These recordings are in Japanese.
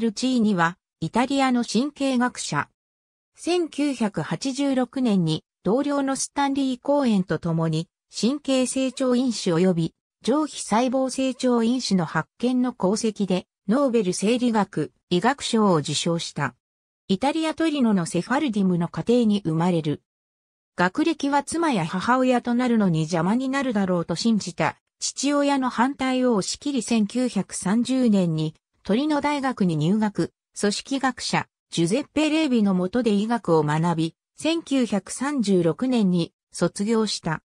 ルチーニは、イタリアの神経学者。1986年に、同僚のスタンリー・コーエンと共に、神経成長因子及び、上皮細胞成長因子の発見の功績で、ノーベル生理学、医学賞を受賞した。イタリアトリノのセファルディムの家庭に生まれる。学歴は妻や母親となるのに邪魔になるだろうと信じた父親の反対を押し切り1930年にトリノ大学に入学、組織学者、ジュゼッペ・レービの下で医学を学び、1936年に卒業した。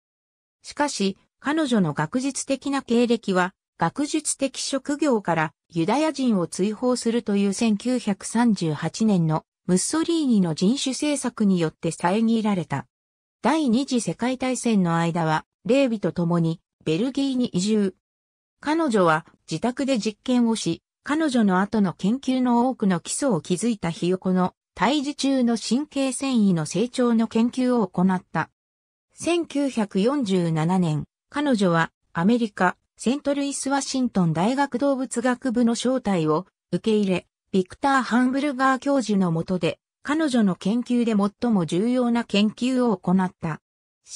しかし、彼女の学術的な経歴は、学術的職業からユダヤ人を追放するという1938年のムッソリーニの人種政策によって遮られた。第二次世界大戦の間は、レービと共にベルギーに移住。彼女は自宅で実験をし、彼女の後の研究の多くの基礎を築いたひよこの胎児中の神経繊維の成長の研究を行った。1947年、彼女はアメリカセントルイス・ワシントン大学動物学部の招待を受け入れ、ビクター・ハンブルガー教授の下で彼女の研究で最も重要な研究を行った。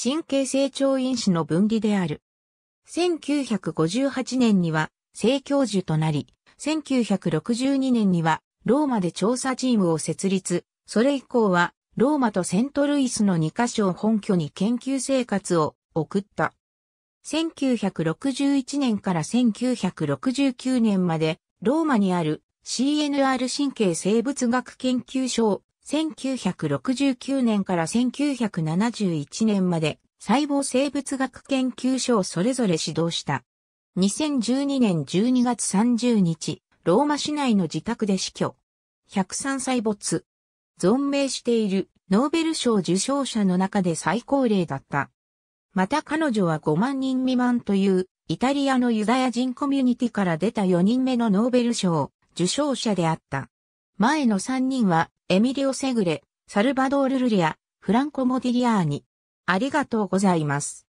神経成長因子の分離である。1958年には正教授となり、1962年にはローマで調査チームを設立、それ以降はローマとセントルイスの2カ所を本拠に研究生活を送った。1961年から1969年までローマにある CNR 神経生物学研究所を1969年から1971年まで細胞生物学研究所をそれぞれ指導した。2012年12月30日、ローマ市内の自宅で死去。103歳没。存命しているノーベル賞受賞者の中で最高齢だった。また彼女は5万人未満というイタリアのユダヤ人コミュニティから出た4人目のノーベル賞受賞者であった。前の3人はエミリオ・セグレ、サルバドール・ルリア、フランコ・モディリアーニ。ありがとうございます。